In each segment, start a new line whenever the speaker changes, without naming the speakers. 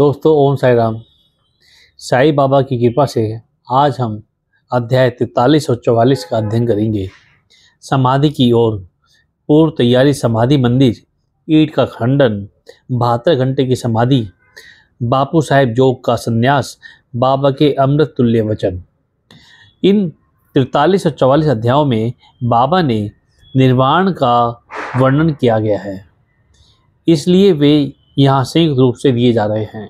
दोस्तों ओम साई राम साई बाबा की कृपा से आज हम अध्याय तैतालीस और चौवालीस का अध्ययन करेंगे समाधि की ओर पूर्व तैयारी समाधि मंदिर ईट का खंडन बहत्तर घंटे की समाधि बापू साहेब जोग का संन्यास बाबा के अमृत तुल्य वचन इन तिरतालीस और चौवालीस अध्यायों में बाबा ने निर्वाण का वर्णन किया गया है इसलिए वे यहाँ संयुक्त रूप से दिए जा रहे हैं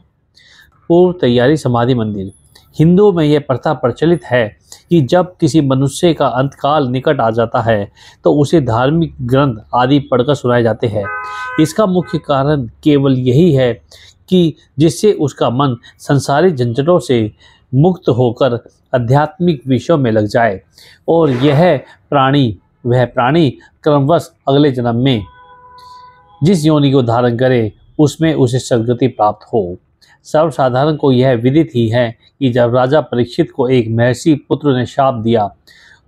पूर्व तैयारी समाधि मंदिर हिंदुओं में यह प्रथा प्रचलित है कि जब किसी मनुष्य का अंतकाल निकट आ जाता है तो उसे धार्मिक ग्रंथ आदि पढ़कर सुनाए जाते हैं इसका मुख्य कारण केवल यही है कि जिससे उसका मन संसारी झंझटों से मुक्त होकर आध्यात्मिक विषयों में लग जाए और यह प्राणी वह प्राणी क्रमवश अगले जन्म में जिस योनि को धारण करे उसमें उसे सदगति प्राप्त हो सर्वसाधारण को यह विदित ही है कि जब राजा परीक्षित को एक महर्षि पुत्र ने शाप दिया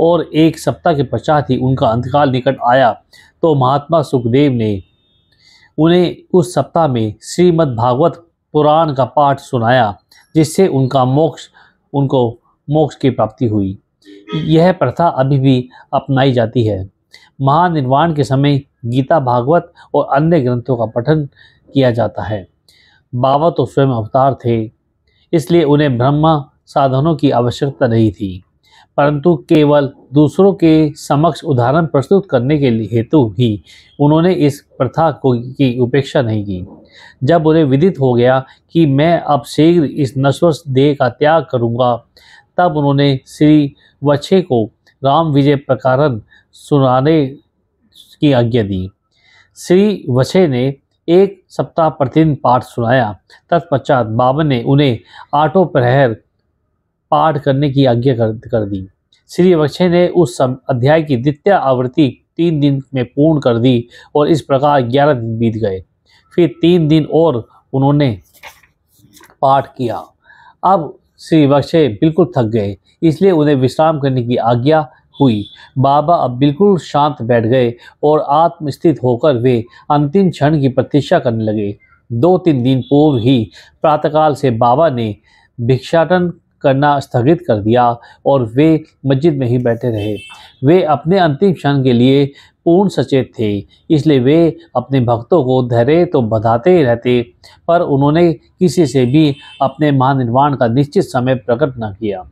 और एक सप्ताह के पश्चात ही उनका अंतकाल निकट आया तो महात्मा सुखदेव ने उन्हें उस सप्ताह में श्रीमद् भागवत पुराण का पाठ सुनाया जिससे उनका मोक्ष उनको मोक्ष की प्राप्ति हुई यह प्रथा अभी भी अपनाई जाती है महानिर्वाण के समय गीता भागवत और अन्य ग्रंथों का पठन किया जाता है बाबा तो स्वयं अवतार थे इसलिए उन्हें ब्रह्मा साधनों की आवश्यकता नहीं थी परंतु केवल दूसरों के समक्ष उदाहरण प्रस्तुत करने के हेतु ही उन्होंने इस प्रथा को की उपेक्षा नहीं की जब उन्हें विदित हो गया कि मैं अब शीघ्र इस नश्वर देह का त्याग करूंगा, तब उन्होंने श्री वच्छे को राम विजय प्रकारण सुनाने की आज्ञा दी श्री वच्छे ने एक सप्ताह प्रतिदिन पाठ सुनाया तत्पश्चात बाबा ने उन्हें आठों प्रहर पाठ करने की आज्ञा कर, कर दी श्री वक्षे ने उस अध्याय की द्वितीय आवृत्ति तीन दिन में पूर्ण कर दी और इस प्रकार ग्यारह दिन बीत गए फिर तीन दिन और उन्होंने पाठ किया अब श्री वक्षे बिल्कुल थक गए इसलिए उन्हें विश्राम करने की आज्ञा हुई बाबा अब बिल्कुल शांत बैठ गए और आत्मस्थित होकर वे अंतिम क्षण की प्रतीक्षा करने लगे दो तीन दिन पूर्व ही प्रातःकाल से बाबा ने भिक्षाटन करना स्थगित कर दिया और वे मस्जिद में ही बैठे रहे वे अपने अंतिम क्षण के लिए पूर्ण सचेत थे इसलिए वे अपने भक्तों को धैर्य तो बधाते ही रहते पर उन्होंने किसी से भी अपने महानिर्वाण का निश्चित समय प्रकट न किया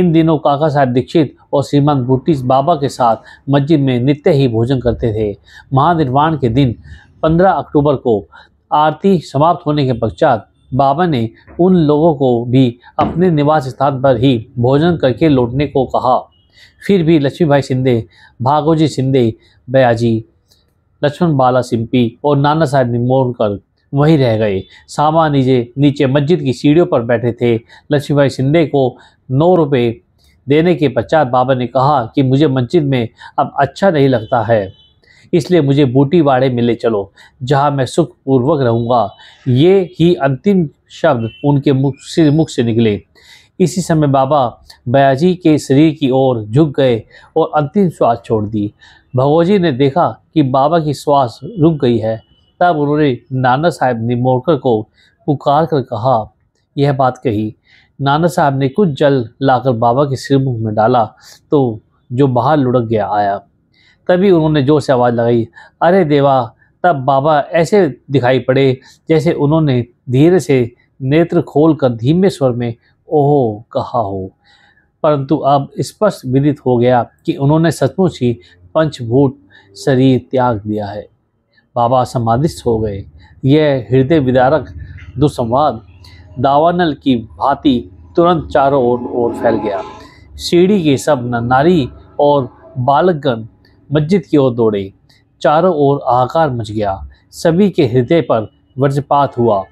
इन दिनों काका साहब दीक्षित और श्रीमान बुटिस बाबा के साथ मस्जिद में नित्य ही भोजन करते थे महानिर्वाण के दिन 15 अक्टूबर को आरती समाप्त होने के पश्चात बाबा ने उन लोगों को भी अपने निवास स्थान पर ही भोजन करके लौटने को कहा फिर भी लक्ष्मीबाई शिंदे भागोजी शिंदे बयाजी लक्ष्मण बाला सिंपी और नाना साहब निमोनकर वहीं रह गए सामा निजे नीचे मस्जिद की सीढ़ियों पर बैठे थे लक्ष्मीबाई शिंदे को नौ रुपये देने के पश्चात बाबा ने कहा कि मुझे मस्जिद में अब अच्छा नहीं लगता है इसलिए मुझे बूटी बाड़े मिले चलो जहाँ मैं सुखपूर्वक रहूँगा ये ही अंतिम शब्द उनके मुख से मुख से निकले इसी समय बाबा बयाजी के शरीर की ओर झुक गए और अंतिम श्वास छोड़ दी भगवजी ने देखा कि बाबा की श्वास रुक गई है तब उन्होंने नाना साहब निमोड़कर को पुकार कर कहा यह बात कही नाना साहब ने कुछ जल लाकर बाबा के सिर मुख में डाला तो जो बाहर लुढ़क गया आया तभी उन्होंने जोर से आवाज़ लगाई अरे देवा तब बाबा ऐसे दिखाई पड़े जैसे उन्होंने धीरे से नेत्र खोल कर धीमे स्वर में ओह कहा हो परंतु अब स्पष्ट विदित हो गया कि उन्होंने सचमुच ही पंचभूत शरीर त्याग दिया है बाबा समाधिस्थ हो गए यह हृदय विदारक दुसंवाद दावानल की भांति तुरंत चारों ओर ओर फैल गया सीढ़ी के सब नारी और बालकगण मस्जिद की ओर दौड़े चारों ओर आकार मच गया सभी के हृदय पर वज्रपात हुआ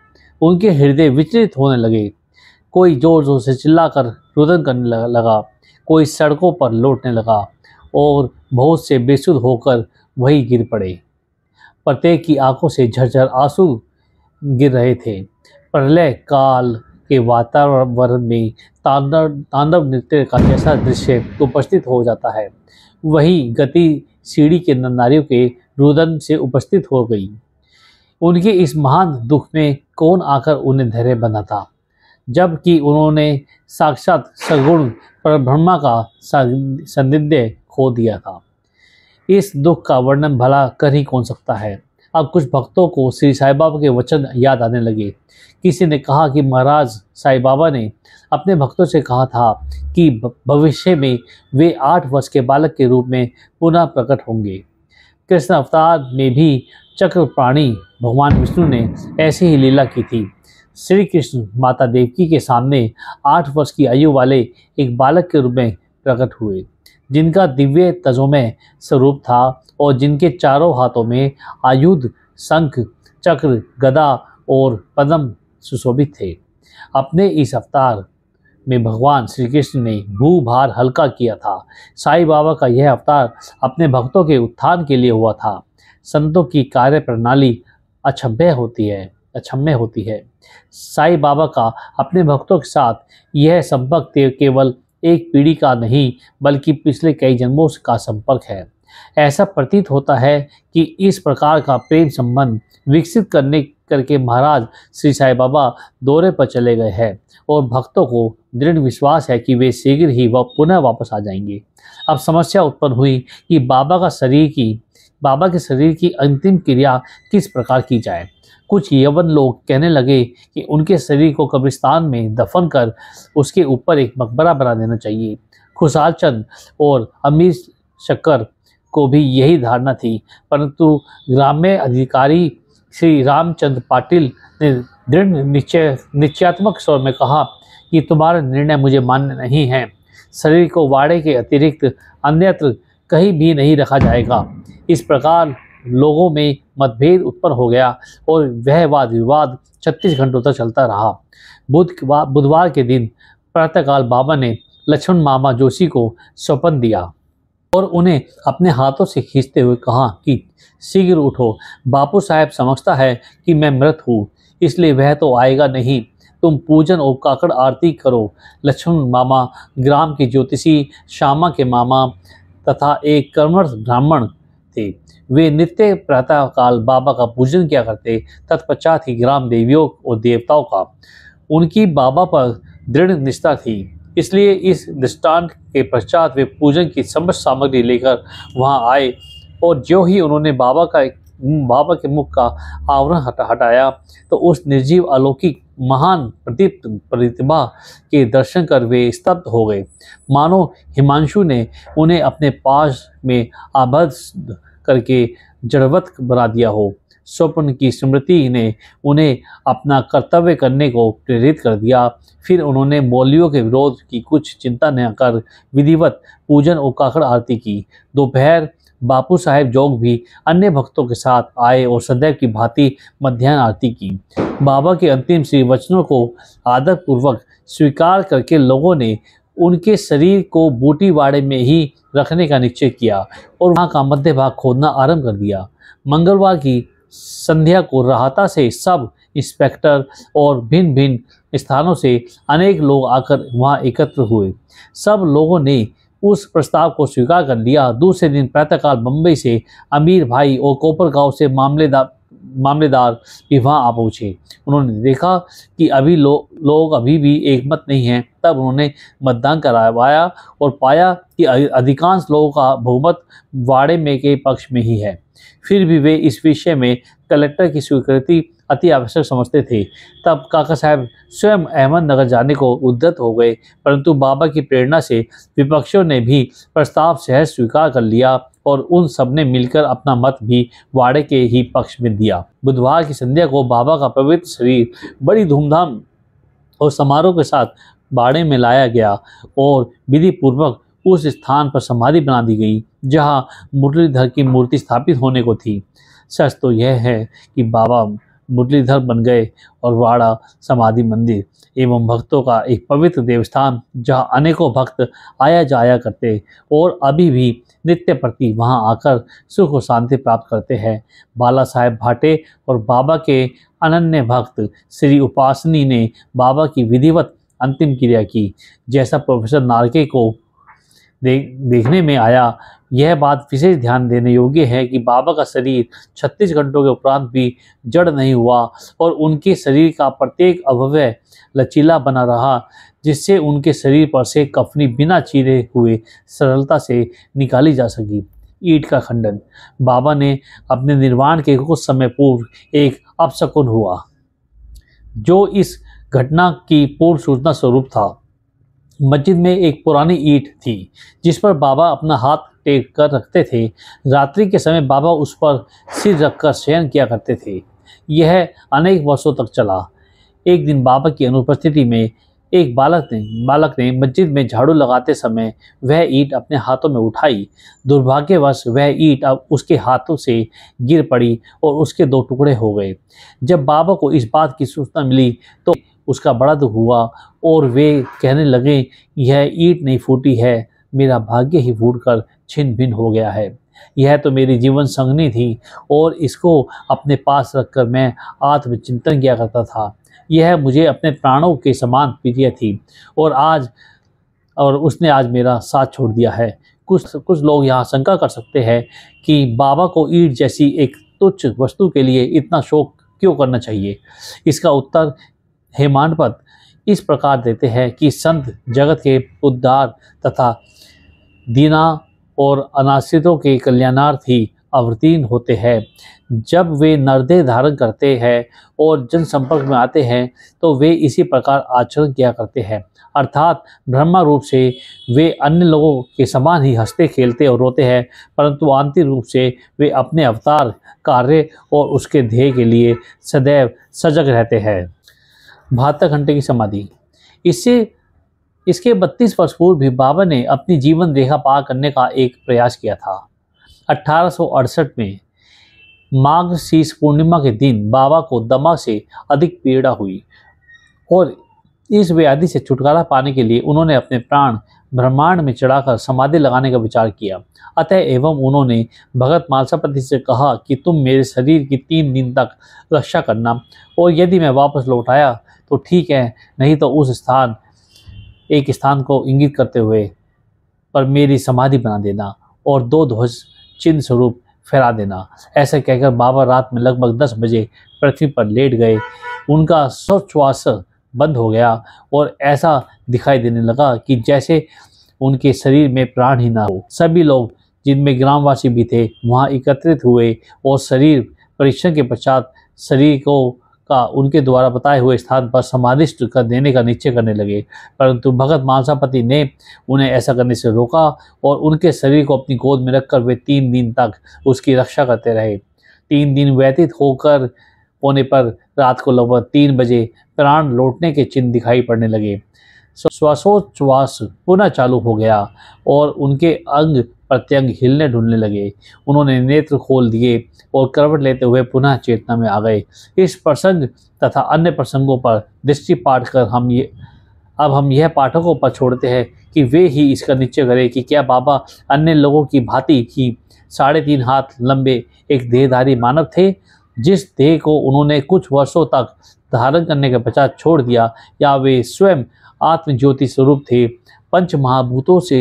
उनके हृदय विचलित होने लगे कोई ज़ोर ज़ोर से चिल्लाकर रुदन करने लगा कोई सड़कों पर लौटने लगा और बहुत से बेसुध होकर वहीं गिर पड़े प्रत्येक की आंखों से झरझर आंसू गिर रहे थे प्रलय काल के वातावरण में तांडव तांडव नृत्य का जैसा दृश्य उपस्थित हो जाता है वही गति सीढ़ी के नारियों के रुदन से उपस्थित हो गई उनके इस महान दुख में कौन आकर उन्हें धैर्य बना था जबकि उन्होंने साक्षात सगुण पर ब्रह्मा का संदिग्ध खो दिया था इस दुख का वर्णन भला कर ही कौन सकता है अब कुछ भक्तों को श्री साई बाबा के वचन याद आने लगे किसी ने कहा कि महाराज साई बाबा ने अपने भक्तों से कहा था कि भविष्य में वे आठ वर्ष के बालक के रूप में पुनः प्रकट होंगे कृष्ण अवतार में भी चक्र प्राणी भगवान विष्णु ने ऐसी ही लीला की थी श्री कृष्ण माता देवकी के सामने आठ वर्ष की आयु वाले एक बालक के रूप में प्रकट हुए जिनका दिव्य तजोमय स्वरूप था और जिनके चारों हाथों में आयुध शंख चक्र गदा और पदम सुशोभित थे अपने इस अवतार में भगवान श्री कृष्ण ने भू भार हल्का किया था साईं बाबा का यह अवतार अपने भक्तों के उत्थान के लिए हुआ था संतों की कार्य प्रणाली अछब्य होती है अछम्य होती है साईं बाबा का अपने भक्तों के साथ यह संपर्क केवल एक पीढ़ी का नहीं बल्कि पिछले कई जन्मों का संपर्क है ऐसा प्रतीत होता है कि इस प्रकार का प्रेम संबंध विकसित करने करके महाराज श्री साई बाबा दौरे पर चले गए हैं और भक्तों को दृढ़ विश्वास है कि वे शीघ्र ही वह वा पुनः वापस आ जाएंगे अब समस्या उत्पन्न हुई कि बाबा का शरीर की बाबा के शरीर की अंतिम क्रिया किस प्रकार की जाए कुछ यवन लोग कहने लगे कि उनके शरीर को कब्रिस्तान में दफन कर उसके ऊपर एक मकबरा बना देना चाहिए खुशाल चंद और अमीर शक्कर को भी यही धारणा थी परंतु ग्राम्य अधिकारी श्री रामचंद्र पाटिल ने दृढ़ निश्चय निश्चयात्मक स्वर में कहा कि तुम्हारा निर्णय मुझे मान्य नहीं है शरीर को वाड़े के अतिरिक्त अन्यत्र कहीं भी नहीं रखा जाएगा इस प्रकार लोगों में मतभेद उत्पन्न हो गया और वह वाद विवाद छत्तीस घंटों तक चलता रहा बुध बुधवार के दिन प्रातःकाल बाबा ने लक्ष्मण मामा जोशी को स्वपन दिया और उन्हें अपने हाथों से खींचते हुए कहा कि शीघ्र उठो बापू साहेब समझता है कि मैं मृत हूँ इसलिए वह तो आएगा नहीं तुम पूजन और काकड़ आरती करो लक्ष्मण मामा ग्राम के ज्योतिषी श्यामा के मामा तथा एक कर्मर्थ ब्राह्मण थे वे नित्य प्रातः काल बाबा का पूजन किया करते तत्पश्चात ही ग्राम देवियों और देवताओं का उनकी बाबा पर दृढ़ निष्ठा थी इसलिए इस दृष्टांत के पश्चात वे पूजन की समस्त सामग्री लेकर वहाँ आए और जो ही उन्होंने बाबा का बाबा के मुख का आवरण हट, हटाया तो उस निर्जीव अलौकिक महान प्रदीप्त प्रतिमा के दर्शन कर वे स्तब्ध हो गए मानो हिमांशु ने उन्हें अपने पास में आबद्ध करके जड़वत बना दिया हो स्वप्न की स्मृति ने उन्हें अपना कर्तव्य करने को प्रेरित कर दिया फिर उन्होंने मौलियों के विरोध की कुछ चिंता न कर विधिवत पूजन और काकड़ आरती की दोपहर बापू साहेब जोग भी अन्य भक्तों के साथ आए और सदैव की भांति मध्यान्ह आरती की बाबा के अंतिम श्री वचनों को आदरपूर्वक स्वीकार करके लोगों ने उनके शरीर को बूटीवाड़े में ही रखने का निश्चय किया और वहाँ का मध्य भाग खोदना आरंभ कर दिया मंगलवार की संध्या को राहता से सब इंस्पेक्टर और भिन्न भिन्न स्थानों से अनेक लोग आकर वहाँ एकत्र हुए सब लोगों ने उस प्रस्ताव को स्वीकार कर लिया दूसरे दिन प्रातःकाल बम्बई से अमीर भाई और कोपरगांव से मामलेदार मामलेदार भी वहाँ आ पहुँचे उन्होंने देखा कि अभी लो, लोग अभी भी एक मत नहीं हैं तब उन्होंने मतदान करवाया और पाया कि अधिकांश लोगों का बहुमत वाड़े में के पक्ष में ही है फिर भी वे इस विषय में कलेक्टर की स्वीकृति अति आवश्यक समझते थे तब काका साहब स्वयं अहमदनगर जाने को उद्दत हो गए परंतु बाबा की प्रेरणा से विपक्षियों ने भी प्रस्ताव सहज स्वीकार कर लिया और उन सब ने मिलकर अपना मत भी वाड़े के ही पक्ष में दिया बुधवार की संध्या को बाबा का पवित्र शरीर बड़ी धूमधाम और समारोह के साथ बाड़े में लाया गया और विधिपूर्वक उस स्थान पर समाधि बना दी गई जहां मुरलीधर की मूर्ति स्थापित होने को थी सच तो यह है कि बाबा मुरलीधर बन गए और वाड़ा समाधि मंदिर एवं भक्तों का एक पवित्र देवस्थान जहां अनेकों भक्त आया जाया करते और अभी भी नित्य प्रति वहां आकर सुख और शांति प्राप्त करते हैं बाला साहेब भाटे और बाबा के अनन्य भक्त श्री उपासनी ने बाबा की विधिवत अंतिम क्रिया की जैसा प्रोफेसर नारके को दे, देखने में आया यह बात विशेष ध्यान देने योग्य है कि बाबा का शरीर 36 घंटों के उपरांत भी जड़ नहीं हुआ और उनके शरीर का प्रत्येक अवयव लचीला बना रहा जिससे उनके शरीर पर से कफनी बिना चीरे हुए सरलता से निकाली जा सकी ईट का खंडन बाबा ने अपने निर्माण के कुछ समय पूर्व एक अपशकुन हुआ जो इस घटना की पूर्व सूचना स्वरूप था मस्जिद में एक पुरानी ईट थी जिस पर बाबा अपना हाथ टेक कर रखते थे रात्रि के समय बाबा उस पर सिर रखकर शयन किया करते थे यह अनेक वर्षों तक चला एक दिन बाबा की अनुपस्थिति में एक बालक ने बालक ने मस्जिद में झाड़ू लगाते समय वह ईट अपने हाथों में उठाई दुर्भाग्यवश वह ईट अब उसके हाथों से गिर पड़ी और उसके दो टुकड़े हो गए जब बाबा को इस बात की सूचना मिली तो उसका बढ़त तो हुआ और वे कहने लगे यह ईट नहीं फूटी है मेरा भाग्य ही फूट कर छिन भिन हो गया है यह तो मेरी जीवन संगनी थी और इसको अपने पास रखकर मैं आत्मचिंतन किया करता था यह मुझे अपने प्राणों के समान प्रिय थी और आज और उसने आज मेरा साथ छोड़ दिया है कुछ कुछ लोग यहाँ शंका कर सकते हैं कि बाबा को ईट जैसी एक तुच्छ वस्तु के लिए इतना शोक क्यों करना चाहिए इसका उत्तर हेमानपत इस प्रकार देते हैं कि संत जगत के उद्धार तथा दीना और अनाश्रितों के कल्याणार्थ ही अवतीर्ण होते हैं जब वे नर्दे धारण करते हैं और जनसंपर्क में आते हैं तो वे इसी प्रकार आचरण किया करते हैं अर्थात ब्रह्मा रूप से वे अन्य लोगों के समान ही हंसते खेलते और रोते हैं परंतु आंतरिक रूप से वे अपने अवतार कार्य और उसके ध्येय के लिए सदैव सजग रहते हैं बहत्तर घंटे की समाधि इससे इसके 32 वर्ष पूर्व भी बाबा ने अपनी जीवन रेखा पार करने का एक प्रयास किया था अठारह में माघ शीष पूर्णिमा के दिन बाबा को दमा से अधिक पीड़ा हुई और इस व्याधि से छुटकारा पाने के लिए उन्होंने अपने प्राण ब्रह्मांड में चढ़ाकर समाधि लगाने का विचार किया अतः एवं उन्होंने भगत मालसापति से कहा कि तुम मेरे शरीर की तीन दिन तक रक्षा करना और यदि मैं वापस लौट आया तो ठीक है नहीं तो उस स्थान एक स्थान को इंगित करते हुए पर मेरी समाधि बना देना और दो ध्वज चिन्ह स्वरूप फहरा देना ऐसे कहकर बाबा रात में लगभग दस बजे पृथ्वी पर लेट गए उनका स्वच्छवास बंद हो गया और ऐसा दिखाई देने लगा कि जैसे उनके शरीर में प्राण ही ना हो सभी लोग जिनमें ग्रामवासी भी थे वहाँ एकत्रित हुए और शरीर परीक्षण के पश्चात शरीर को का उनके द्वारा बताए हुए स्थान पर समाधिष्ट कर देने का निश्चय करने लगे परंतु भगत मानसापति ने उन्हें ऐसा करने से रोका और उनके शरीर को अपनी गोद में रखकर वे तीन दिन तक उसकी रक्षा करते रहे तीन दिन व्यतीत होकर होने पर रात को लगभग तीन बजे प्राण लौटने के चिन्ह दिखाई पड़ने लगे श्वासोच्छ्वास पुनः चालू हो गया और उनके अंग प्रत्यंग हिलने ढुलने लगे उन्होंने नेत्र खोल दिए और करवट लेते हुए पुनः चेतना में आ गए इस प्रसंग तथा अन्य प्रसंगों पर दृष्टि पाठ कर हम ये अब हम यह पाठकों पर छोड़ते हैं कि वे ही इसका निश्चय करें कि क्या बाबा अन्य लोगों की भांति ही साढ़े तीन हाथ लंबे एक देहधारी मानव थे जिस देह को उन्होंने कुछ वर्षों तक धारण करने के पश्चात छोड़ दिया या वे स्वयं आत्मज्योति स्वरूप थे पंच महाभूतों से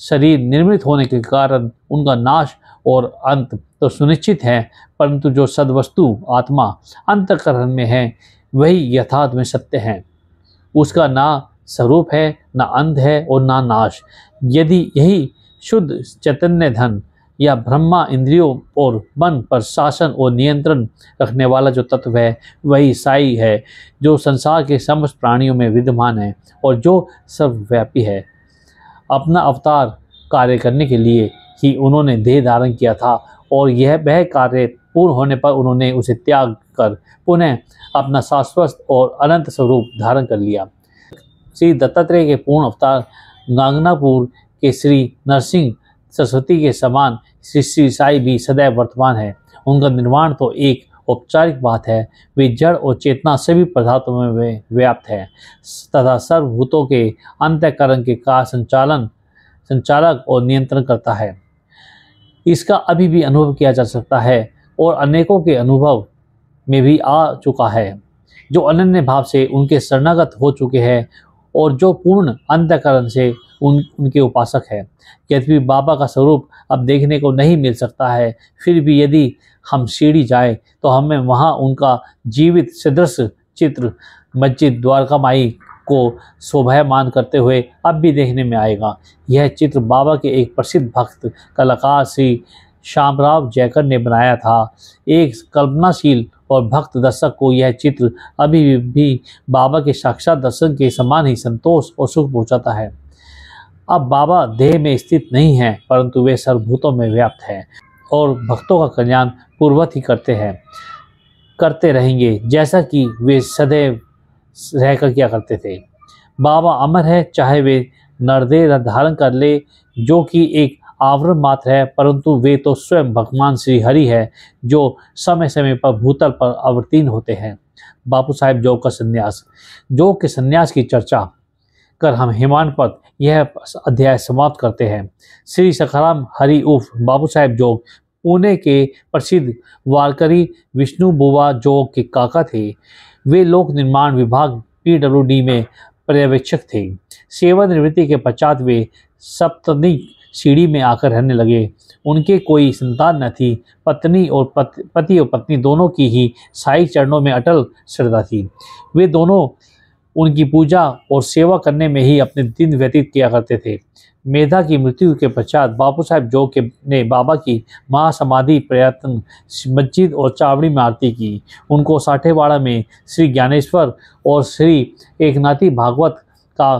शरीर निर्मित होने के कारण उनका नाश और अंत तो सुनिश्चित है परंतु जो सदवस्तु आत्मा अंतकरण में है वही यथार्थ में सत्य है उसका ना स्वरूप है ना अंत है और ना नाश यदि यही शुद्ध चैतन्य धन या ब्रह्मा इंद्रियों और मन पर शासन और नियंत्रण रखने वाला जो तत्व है वही साई है जो संसार के समस्त प्राणियों में विद्यमान है और जो सर्वव्यापी है अपना अवतार कार्य करने के लिए ही उन्होंने देह धारण किया था और यह वह कार्य पूर्ण होने पर उन्होंने उसे त्याग कर पुनः अपना शाश्वत और अनंत स्वरूप धारण कर लिया श्री दत्तात्रेय के पूर्ण अवतार गांगनापुर के श्री नरसिंह सरस्वती के समान श्री श्री साई भी सदैव वर्तमान है उनका निर्माण तो एक औपचारिक बात है वे जड़ और चेतना सभी पदार्थों में व्याप्त है तथा सर्वभूतों के अंत्यकरण के का संचालन संचालक और नियंत्रण करता है इसका अभी भी अनुभव किया जा सकता है और अनेकों के अनुभव में भी आ चुका है जो अनन्य भाव से उनके शरणागत हो चुके हैं और जो पूर्ण अंतकरण से उन उनके उपासक है यद्यपि बाबा का स्वरूप अब देखने को नहीं मिल सकता है फिर भी यदि हम सीढ़ी जाए तो हमें वहाँ उनका जीवित सदृश चित्र मस्जिद द्वारका माई को शोभामान करते हुए अब भी देखने में आएगा यह चित्र बाबा के एक प्रसिद्ध भक्त कलाकार श्री श्यामराव जयकर ने बनाया था एक कल्पनाशील और भक्त दर्शक को यह चित्र अभी भी बाबा के साक्षात दर्शन के समान ही संतोष और सुख पहुंचाता है अब बाबा देह में स्थित नहीं है परंतु वे सर्वभूतों में व्याप्त हैं और भक्तों का कल्याण पूर्वत ही करते हैं करते रहेंगे जैसा कि वे सदैव रहकर किया करते थे बाबा अमर है चाहे वे नरदे धारण कर ले जो कि एक आवरण मात्र है परंतु वे तो स्वयं भगवान श्री हरि है जो समय समय पर भूतल पर अवतीर्ण होते हैं बापू साहेब जोग का संन्यास जोग के संन्यास की चर्चा कर हम हिमान हिमानपत यह अध्याय समाप्त करते हैं श्री सखाराम हरि उर्फ बाबू साहेब जोग पुणे के प्रसिद्ध वारकरी विष्णु बुवा जोग के काका थे वे लोक निर्माण विभाग पी में पर्यवेक्षक थे सेवानिवृत्ति के पश्चात वे सप्तनी सीढ़ी में आकर रहने लगे उनके कोई संतान न थी पत्नी और पति और पत्नी दोनों की ही साई चरणों में अटल श्रद्धा थी वे दोनों उनकी पूजा और सेवा करने में ही अपने दिन व्यतीत किया करते थे मेधा की मृत्यु के पश्चात बापू साहेब जो के ने बाबा की महासमाधि प्रयत्न मस्जिद और चावड़ी में आरती की उनको साठेवाड़ा में श्री ज्ञानेश्वर और श्री एकनाथी भागवत का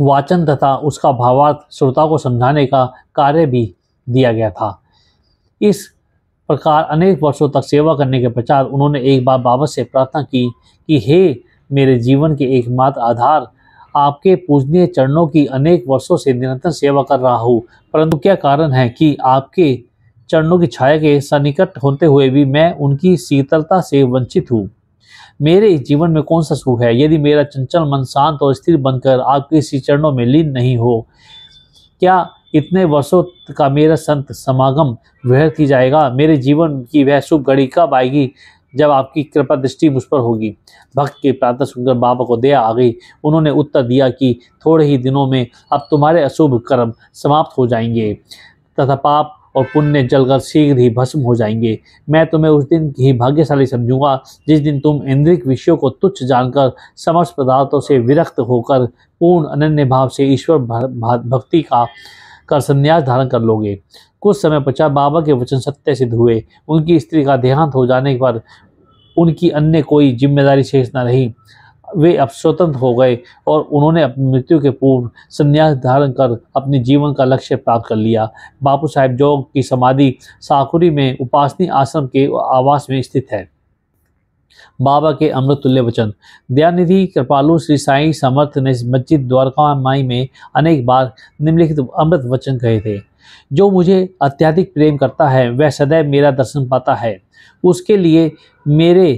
वाचन तथा उसका भावार्थ श्रोता को समझाने का कार्य भी दिया गया था इस प्रकार अनेक वर्षों तक सेवा करने के पश्चात उन्होंने एक बार बाबा से प्रार्थना की कि हे मेरे जीवन के एकमात्र आधार आपके पूजनीय चरणों की अनेक वर्षों से निरंतर सेवा कर रहा हूँ परंतु क्या कारण है कि आपके चरणों की छाया के सनिकट होते हुए भी मैं उनकी शीतलता से वंचित हूँ मेरे जीवन में कौन सा सुख है यदि मेरा चंचल मन शांत और स्थिर बनकर आपके इसी चरणों में लीन नहीं हो क्या इतने वर्षों का मेरा संत समागम व्यर्थ ही जाएगा मेरे जीवन की वह शुभ घड़ी कब आएगी जब आपकी कृपा दृष्टि मुझ पर होगी भक्त की प्रार्थना सुनकर बाबा को दया आ गई उन्होंने उत्तर दिया कि थोड़े ही दिनों में अब तुम्हारे अशुभ कर्म समाप्त हो जाएंगे तथा पाप और पुण्य जलकर शीघ्र ही भस्म हो जाएंगे मैं तुम्हें उस दिन ही भाग्यशाली समझूंगा जिस दिन तुम इंद्रिक विषयों को तुच्छ जानकर समस्त पदार्थों से विरक्त होकर पूर्ण अनन्य भाव से ईश्वर भक्ति का कर संन्यास धारण कर लोगे कुछ समय पश्चात बाबा के वचन सत्य सिद्ध हुए उनकी स्त्री का देहांत हो जाने पर उनकी अन्य कोई जिम्मेदारी शेष न रही वे अब स्वतंत्र हो गए और उन्होंने अपनी मृत्यु के पूर्व संन्यास धारण कर अपने जीवन का लक्ष्य प्राप्त कर लिया बापू साहेब जोग की समाधि साकुरी में उपासनी आश्रम के आवास में स्थित है बाबा के अमृतुल्य वचन दयानिधि कृपालु श्री साई समर्थ ने मस्जिद द्वारका माई में अनेक बार निम्नलिखित अमृत वचन कहे थे जो मुझे अत्यधिक प्रेम करता है वह सदैव मेरा दर्शन पाता है उसके लिए मेरे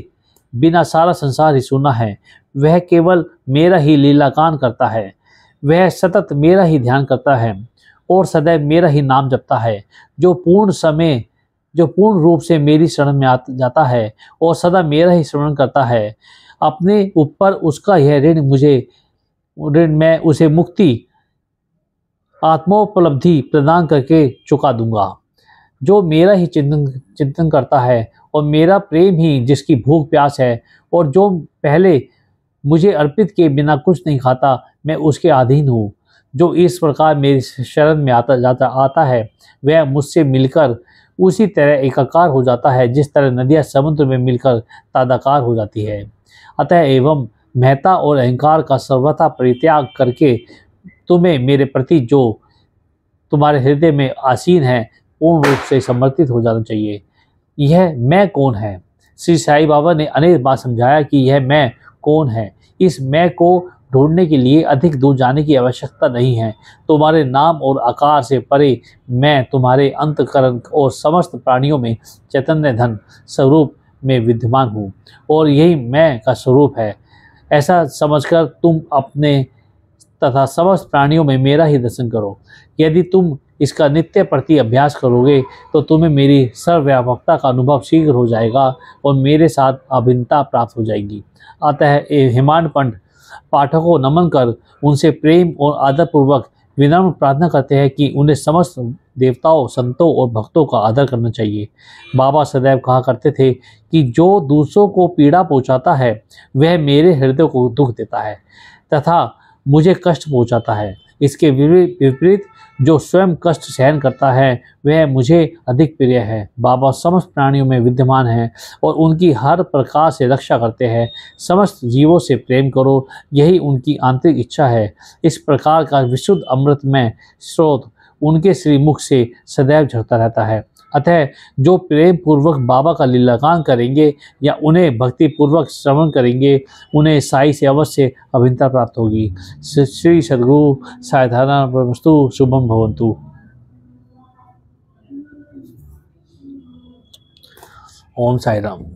बिना सारा संसार ही सुना है वह केवल मेरा ही लीलाकान करता है वह सतत मेरा ही ध्यान करता है और सदैव मेरा ही नाम जपता है जो पूर्ण समय जो पूर्ण रूप से मेरी शरण में आ जाता है और सदा मेरा ही स्मरण करता है अपने ऊपर उसका यह ऋण मुझे ऋण मैं उसे मुक्ति आत्मोपलब्धि प्रदान करके चुका दूंगा जो मेरा ही चिंतन चिंतन करता है और मेरा प्रेम ही जिसकी भूख प्यास है और जो पहले मुझे अर्पित के बिना कुछ नहीं खाता मैं उसके अधीन हूँ जो इस प्रकार मेरी शरण में आता जाता आता है वह मुझसे मिलकर उसी तरह एकाकार हो जाता है जिस तरह नदियाँ समुद्र में मिलकर तादाकार हो जाती है अतः एवं मेहता और अहंकार का सर्वथा परित्याग करके तुम्हें मेरे प्रति जो तुम्हारे हृदय में आसीन है पूर्ण रूप से समर्पित हो जाना चाहिए यह मैं कौन है श्री साई बाबा ने अनेक बार समझाया कि यह मैं कौन है इस मैं को ढूंढने के लिए अधिक दूर जाने की आवश्यकता नहीं है तुम्हारे नाम और आकार से परे मैं तुम्हारे अंतकरण और समस्त प्राणियों में चैतन्य धन स्वरूप में विद्यमान हूँ और यही मैं का स्वरूप है ऐसा समझकर तुम अपने तथा समस्त प्राणियों में मेरा ही दर्शन करो यदि तुम इसका नित्य प्रति अभ्यास करोगे तो तुम्हें मेरी सर्वव्यापकता का अनुभव शीघ्र हो जाएगा और मेरे साथ अभिन्नता प्राप्त हो जाएगी अतः हेमान पंड पाठकों को नमन कर उनसे प्रेम और आदरपूर्वक विनम्र प्रार्थना करते हैं कि उन्हें समस्त देवताओं संतों और भक्तों का आदर करना चाहिए बाबा सदैव कहा करते थे कि जो दूसरों को पीड़ा पहुँचाता है वह मेरे हृदय को दुख देता है तथा मुझे कष्ट पहुंचाता है इसके विपरीत जो स्वयं कष्ट सहन करता है वह मुझे अधिक प्रिय है बाबा समस्त प्राणियों में विद्यमान है और उनकी हर प्रकार से रक्षा करते हैं समस्त जीवों से प्रेम करो यही उनकी आंतरिक इच्छा है इस प्रकार का विशुद्ध अमृत में स्रोत उनके श्रीमुख से सदैव झड़ता रहता है अतः जो प्रेम पूर्वक बाबा का लीलागान करेंगे या उन्हें भक्ति पूर्वक श्रवण करेंगे उन्हें साई से अवश्य अभिन्नता प्राप्त होगी श्री सदगुरु साधारण शुभम भवंतु ओम साई राम